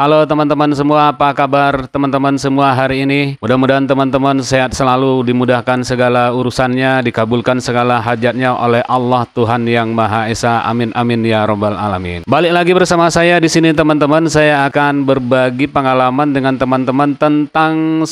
Halo teman-teman semua, apa kabar teman-teman semua hari ini? Mudah-mudahan teman-teman sehat selalu, dimudahkan segala urusannya, dikabulkan segala hajatnya oleh Allah Tuhan Yang Maha Esa. Amin amin ya robbal alamin. Balik lagi bersama saya di sini teman-teman, saya akan berbagi pengalaman dengan teman-teman tentang 10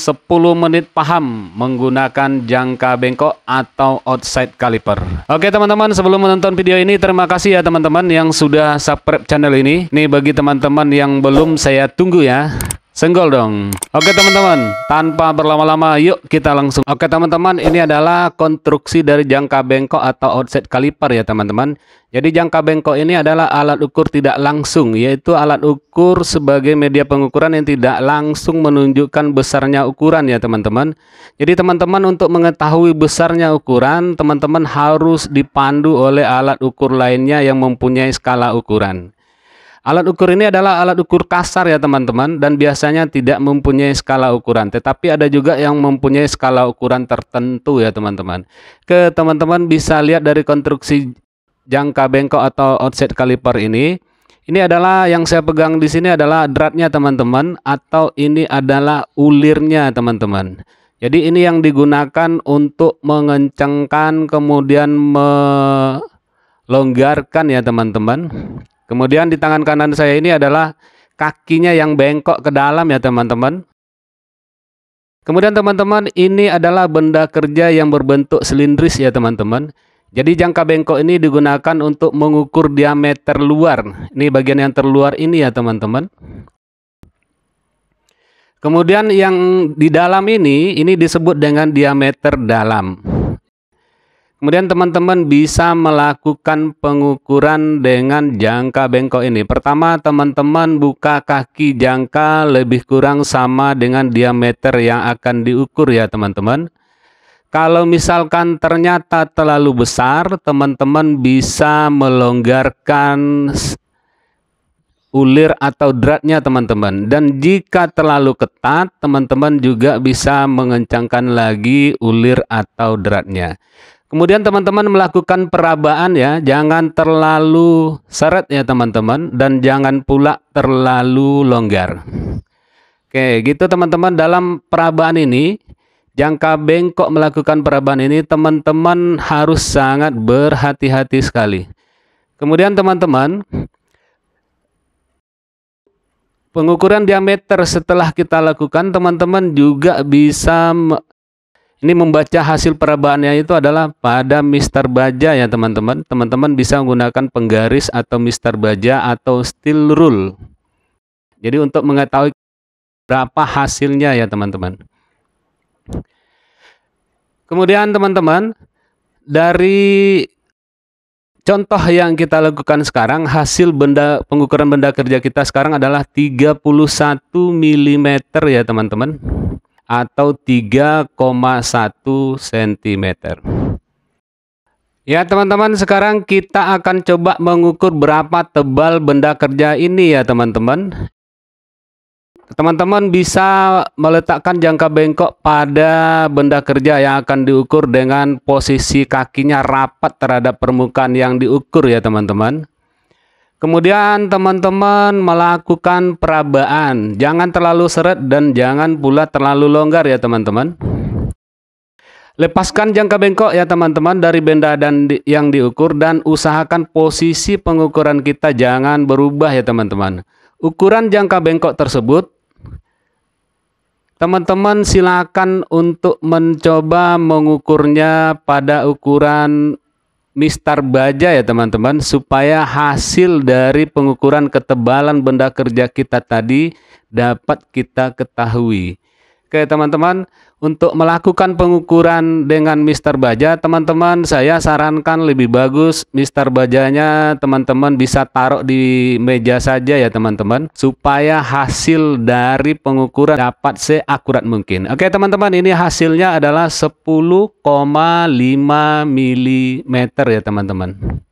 menit paham menggunakan jangka bengkok atau outside caliper. Oke teman-teman, sebelum menonton video ini terima kasih ya teman-teman yang sudah subscribe channel ini. Nih bagi teman-teman yang belum saya saya tunggu ya. Senggol dong. Oke teman-teman, tanpa berlama-lama yuk kita langsung. Oke teman-teman, ini adalah konstruksi dari jangka bengkok atau outset kaliper ya teman-teman. Jadi jangka bengkok ini adalah alat ukur tidak langsung, yaitu alat ukur sebagai media pengukuran yang tidak langsung menunjukkan besarnya ukuran ya teman-teman. Jadi teman-teman untuk mengetahui besarnya ukuran, teman-teman harus dipandu oleh alat ukur lainnya yang mempunyai skala ukuran. Alat ukur ini adalah alat ukur kasar ya teman-teman dan biasanya tidak mempunyai skala ukuran. Tetapi ada juga yang mempunyai skala ukuran tertentu ya teman-teman. Ke teman-teman bisa lihat dari konstruksi jangka bengkok atau offset kaliper ini. Ini adalah yang saya pegang di sini adalah dratnya teman-teman atau ini adalah ulirnya teman-teman. Jadi ini yang digunakan untuk mengencangkan kemudian melonggarkan ya teman-teman. Kemudian di tangan kanan saya ini adalah kakinya yang bengkok ke dalam ya teman-teman. Kemudian teman-teman ini adalah benda kerja yang berbentuk silindris ya teman-teman. Jadi jangka bengkok ini digunakan untuk mengukur diameter luar. Ini bagian yang terluar ini ya teman-teman. Kemudian yang di dalam ini, ini disebut dengan diameter dalam. Kemudian teman-teman bisa melakukan pengukuran dengan jangka bengkok ini. Pertama, teman-teman buka kaki jangka lebih kurang sama dengan diameter yang akan diukur ya teman-teman. Kalau misalkan ternyata terlalu besar, teman-teman bisa melonggarkan ulir atau dratnya teman-teman. Dan jika terlalu ketat, teman-teman juga bisa mengencangkan lagi ulir atau dratnya. Kemudian teman-teman melakukan perabaan ya, jangan terlalu seret ya teman-teman dan jangan pula terlalu longgar. Oke, gitu teman-teman dalam perabaan ini jangka bengkok melakukan perabaan ini teman-teman harus sangat berhati-hati sekali. Kemudian teman-teman pengukuran diameter setelah kita lakukan teman-teman juga bisa ini membaca hasil perabaannya itu adalah pada mister baja ya teman-teman. Teman-teman bisa menggunakan penggaris atau mister baja atau steel rule. Jadi untuk mengetahui berapa hasilnya ya teman-teman. Kemudian teman-teman, dari contoh yang kita lakukan sekarang, hasil benda pengukuran benda kerja kita sekarang adalah 31 mm ya teman-teman atau 3,1 cm. Ya teman-teman sekarang kita akan coba mengukur berapa tebal benda kerja ini ya teman-teman. Teman-teman bisa meletakkan jangka bengkok pada benda kerja yang akan diukur dengan posisi kakinya rapat terhadap permukaan yang diukur ya teman-teman. Kemudian teman-teman melakukan perabaan. Jangan terlalu seret dan jangan pula terlalu longgar ya teman-teman. Lepaskan jangka bengkok ya teman-teman dari benda dan di, yang diukur dan usahakan posisi pengukuran kita jangan berubah ya teman-teman. Ukuran jangka bengkok tersebut teman-teman silakan untuk mencoba mengukurnya pada ukuran mistar baja ya teman-teman supaya hasil dari pengukuran ketebalan benda kerja kita tadi dapat kita ketahui. Oke teman-teman, untuk melakukan pengukuran dengan Mister Baja, teman-teman saya sarankan lebih bagus Mister Bajanya teman-teman bisa taruh di meja saja ya teman-teman, supaya hasil dari pengukuran dapat seakurat mungkin. Oke teman-teman, ini hasilnya adalah 10,5 mm ya teman-teman.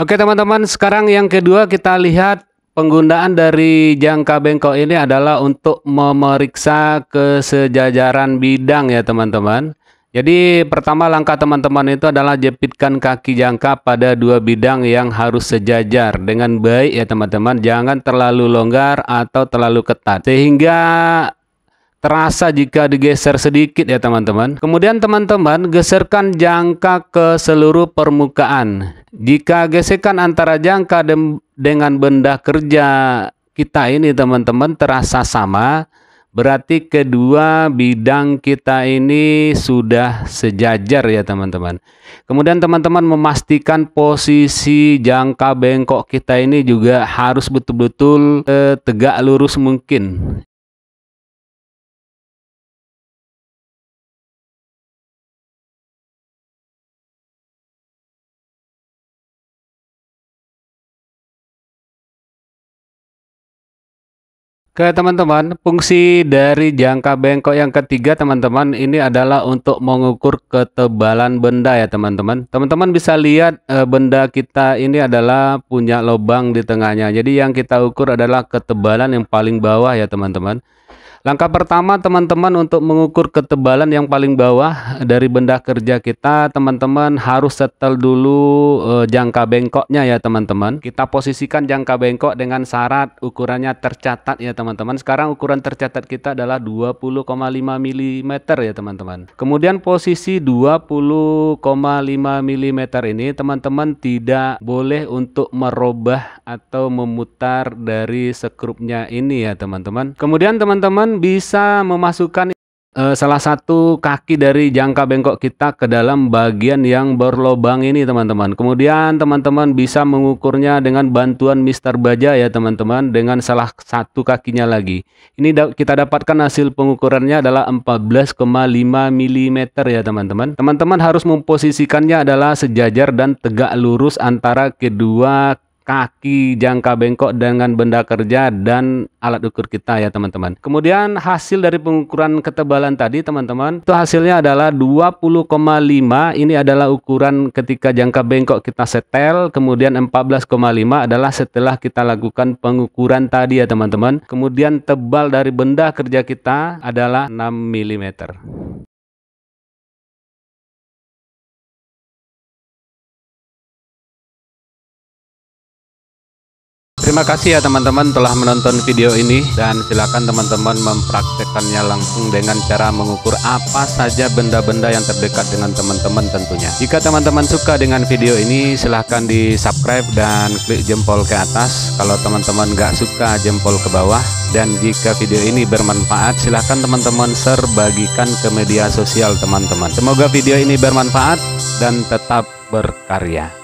Oke teman-teman, sekarang yang kedua kita lihat penggunaan dari jangka bengkok ini adalah untuk memeriksa kesejajaran bidang ya teman-teman. Jadi pertama langkah teman-teman itu adalah jepitkan kaki jangka pada dua bidang yang harus sejajar dengan baik ya teman-teman. Jangan terlalu longgar atau terlalu ketat. Sehingga terasa jika digeser sedikit ya teman-teman. Kemudian teman-teman geserkan jangka ke seluruh permukaan. Jika gesekan antara jangka dengan benda kerja kita ini teman-teman terasa sama, berarti kedua bidang kita ini sudah sejajar ya teman-teman. Kemudian teman-teman memastikan posisi jangka bengkok kita ini juga harus betul-betul eh, tegak lurus mungkin. Oke teman-teman, fungsi dari jangka bengkok yang ketiga teman-teman ini adalah untuk mengukur ketebalan benda ya teman-teman. Teman-teman bisa lihat e, benda kita ini adalah punya lubang di tengahnya. Jadi yang kita ukur adalah ketebalan yang paling bawah ya teman-teman. Langkah pertama teman-teman untuk mengukur ketebalan yang paling bawah dari benda kerja kita, teman-teman harus setel dulu e, jangka bengkoknya ya teman-teman. Kita posisikan jangka bengkok dengan syarat ukurannya tercatat ya teman-teman. Sekarang ukuran tercatat kita adalah 20,5 mm ya teman-teman. Kemudian posisi 20,5 mm ini teman-teman tidak boleh untuk merubah atau memutar dari skrupnya ini ya teman-teman. Kemudian teman-teman teman bisa memasukkan uh, salah satu kaki dari jangka bengkok kita ke dalam bagian yang berlobang ini teman-teman kemudian teman-teman bisa mengukurnya dengan bantuan Mister Baja ya teman-teman dengan salah satu kakinya lagi ini da kita dapatkan hasil pengukurannya adalah 14,5 mm ya teman-teman teman-teman harus memposisikannya adalah sejajar dan tegak lurus antara kedua kaki jangka bengkok dengan benda kerja dan alat ukur kita ya teman-teman. Kemudian hasil dari pengukuran ketebalan tadi teman-teman, itu hasilnya adalah 20,5. Ini adalah ukuran ketika jangka bengkok kita setel, kemudian 14,5 adalah setelah kita lakukan pengukuran tadi ya teman-teman. Kemudian tebal dari benda kerja kita adalah 6 mm. Terima kasih ya teman-teman telah menonton video ini dan silakan teman-teman mempraktekannya langsung dengan cara mengukur apa saja benda-benda yang terdekat dengan teman-teman tentunya. Jika teman-teman suka dengan video ini silahkan di subscribe dan klik jempol ke atas. Kalau teman-teman nggak suka jempol ke bawah. Dan jika video ini bermanfaat silahkan teman-teman share bagikan ke media sosial teman-teman. Semoga video ini bermanfaat dan tetap berkarya.